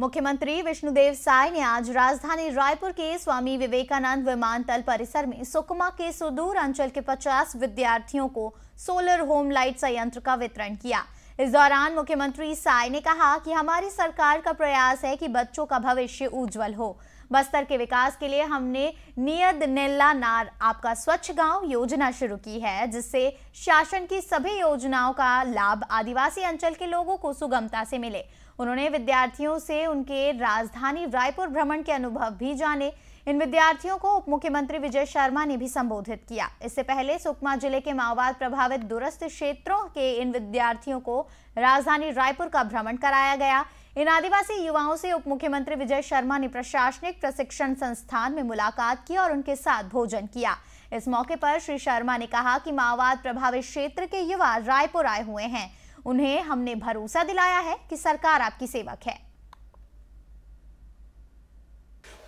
मुख्यमंत्री विष्णुदेव साय ने आज राजधानी रायपुर के स्वामी विवेकानंद विमानतल परिसर में सुकमा के सुदूर अंचल के 50 विद्यार्थियों को सोलर होम लाइट संयंत्र का वितरण किया इस दौरान मुख्यमंत्री साय ने कहा कि हमारी सरकार का प्रयास है कि बच्चों का भविष्य उज्जवल हो बस्तर के विकास के लिए हमने नियत नेल्ला नार आपका स्वच्छ गांव योजना शुरू की है जिससे शासन की सभी योजनाओं का लाभ आदिवासी अंचल के लोगों को सुगमता से मिले उन्होंने विद्यार्थियों से उनके राजधानी रायपुर भ्रमण के अनुभव भी जाने इन विद्यार्थियों को उप मुख्यमंत्री विजय शर्मा ने भी संबोधित किया इससे पहले सुकमा जिले के माओवाद प्रभावित दूरस्थ क्षेत्रों के इन विद्यार्थियों को राजधानी रायपुर का भ्रमण कराया गया इन आदिवासी युवाओं से उप मुख्यमंत्री विजय शर्मा ने प्रशासनिक प्रशिक्षण संस्थान में मुलाकात की और उनके साथ भोजन किया इस मौके पर श्री शर्मा ने कहा कि माओवाद प्रभावित क्षेत्र के युवा रायपुर आए हुए हैं उन्हें हमने भरोसा दिलाया है कि सरकार आपकी सेवक है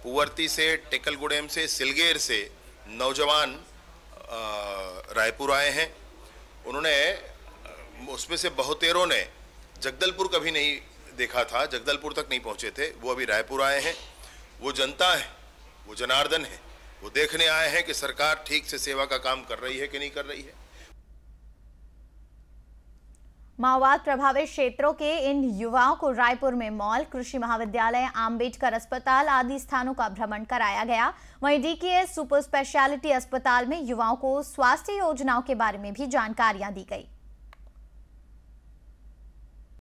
पुवर्ती से टेकलगुडेम से सिलगेर से नौजवान रायपुर आए हैं उन्होंने उसमें से बहुतेरों ने जगदलपुर कभी नहीं देखा था जगदलपुर तक नहीं पहुंचे थे वो अभी रायपुर आए हैं वो जनता है वो जनार्दन है वो देखने आए हैं कि सरकार ठीक से सेवा का काम कर रही है कि नहीं कर रही है माओवाद प्रभावित क्षेत्रों के इन युवाओं को रायपुर में मॉल कृषि महाविद्यालय आम्बेडकर अस्पताल आदि स्थानों का भ्रमण कराया गया वहीं डीकेएस सुपर स्पेशलिटी अस्पताल में युवाओं को स्वास्थ्य योजनाओं के बारे में भी जानकारियां दी गई